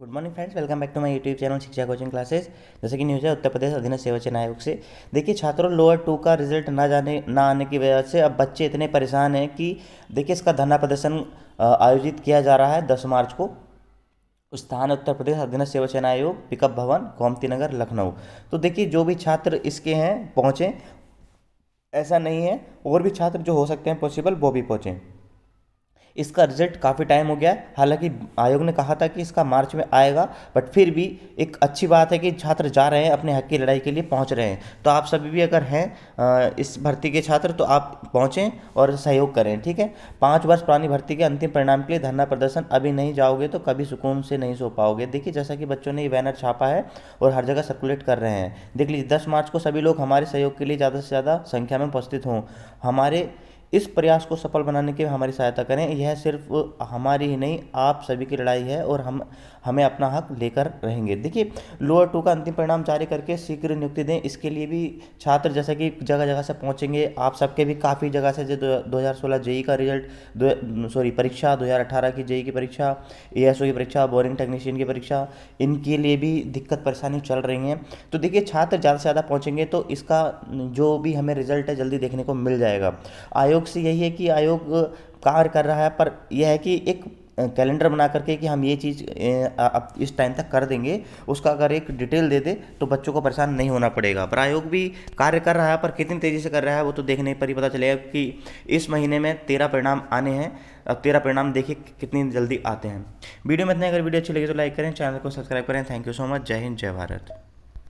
good morning friends welcome back to my YouTube channel Shiksha coaching classes जैसे कि news है उत्तर प्रदेश अधीनस्थ सेवाचन आयोग से देखिए छात्रों लोअर टू का रिजल्ट ना जाने ना आने की वजह से अब बच्चे इतने परेशान हैं कि देखिए इसका धरना प्रदर्शन आयोजित किया जा रहा है दस मार्च को स्थान उत्तर प्रदेश अधीन सेवा चयन आयोग पिकअप भवन गोमती नगर लखनऊ तो देखिए जो भी छात्र इसके हैं पहुँचें ऐसा नहीं है और भी छात्र जो हो सकते हैं पॉसिबल वो भी पहुँचें इसका रिजल्ट काफ़ी टाइम हो गया है हालांकि आयोग ने कहा था कि इसका मार्च में आएगा बट फिर भी एक अच्छी बात है कि छात्र जा रहे हैं अपने हक की लड़ाई के लिए पहुंच रहे हैं तो आप सभी भी अगर हैं इस भर्ती के छात्र तो आप पहुंचें और सहयोग करें ठीक है पाँच वर्ष पुरानी भर्ती के अंतिम परिणाम के लिए धरना प्रदर्शन अभी नहीं जाओगे तो कभी सुकून से नहीं सो पाओगे देखिए जैसा कि बच्चों ने ये बैनर छापा है और हर जगह सर्कुलेट कर रहे हैं देख लीजिए दस मार्च को सभी लोग हमारे सहयोग के लिए ज़्यादा से ज़्यादा संख्या में उपस्थित हों हमारे इस प्रयास को सफल बनाने की हमारी सहायता करें यह सिर्फ हमारी ही नहीं आप सभी की लड़ाई है और हम हमें अपना हक लेकर रहेंगे देखिए लोअर टू का अंतिम परिणाम जारी करके शीघ्र नियुक्ति दें इसके लिए भी छात्र जैसे कि जगह जगह से पहुंचेंगे आप सबके भी काफ़ी जगह से जो दो हज़ार सोलह जेई का रिजल्ट सॉरी परीक्षा दो हज़ार अठारह की जेई की परीक्षा ए की परीक्षा बोरिंग टेक्नीशियन की परीक्षा इनके लिए भी दिक्कत परेशानी चल रही हैं तो देखिए छात्र ज़्यादा से ज़्यादा पहुँचेंगे तो इसका जो भी हमें रिजल्ट है जल्दी देखने को मिल जाएगा आयोग आयोग से यही है कि आयोग कार्य कर रहा है पर यह है कि एक कैलेंडर बना करके कि हम ये चीज़ अब इस टाइम तक कर देंगे उसका अगर एक डिटेल दे दे तो बच्चों को परेशान नहीं होना पड़ेगा पर आयोग भी कार्य कर रहा है पर कितनी तेज़ी से कर रहा है वो तो देखने पर ही पता चलेगा कि इस महीने में तेरह परिणाम आने हैं अब तेरह परिणाम देखिए कितनी जल्दी आते हैं वीडियो में इतने अगर वीडियो अच्छी लगी तो लाइक करें चैनल को सब्सक्राइब करें थैंक यू सो मच जय हिंद जय भारत